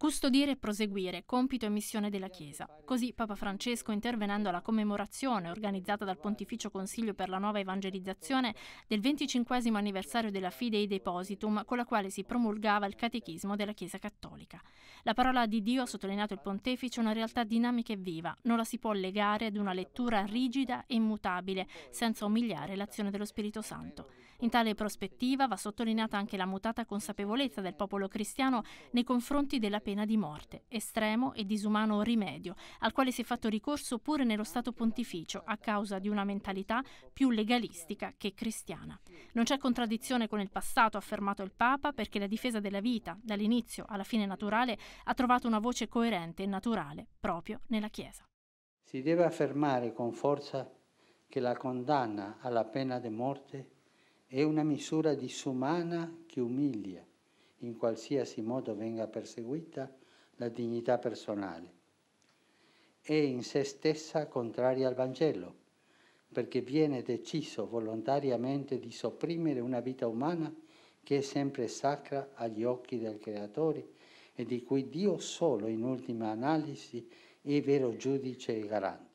custodire e proseguire compito e missione della Chiesa. Così Papa Francesco, intervenendo alla commemorazione organizzata dal Pontificio Consiglio per la Nuova Evangelizzazione del 25 anniversario della Fidei Depositum, con la quale si promulgava il catechismo della Chiesa Cattolica. La parola di Dio, ha sottolineato il Pontefice, è una realtà dinamica e viva, non la si può legare ad una lettura rigida e immutabile, senza umiliare l'azione dello Spirito Santo. In tale prospettiva va sottolineata anche la mutata consapevolezza del popolo cristiano nei confronti della pena di morte, estremo e disumano rimedio, al quale si è fatto ricorso pure nello Stato pontificio a causa di una mentalità più legalistica che cristiana. Non c'è contraddizione con il passato, ha affermato il Papa, perché la difesa della vita, dall'inizio alla fine naturale, ha trovato una voce coerente e naturale proprio nella Chiesa. Si deve affermare con forza che la condanna alla pena di morte è una misura disumana che umilia, in qualsiasi modo venga perseguita la dignità personale. È in se stessa contraria al Vangelo, perché viene deciso volontariamente di sopprimere una vita umana che è sempre sacra agli occhi del Creatore e di cui Dio solo in ultima analisi è vero giudice e garante.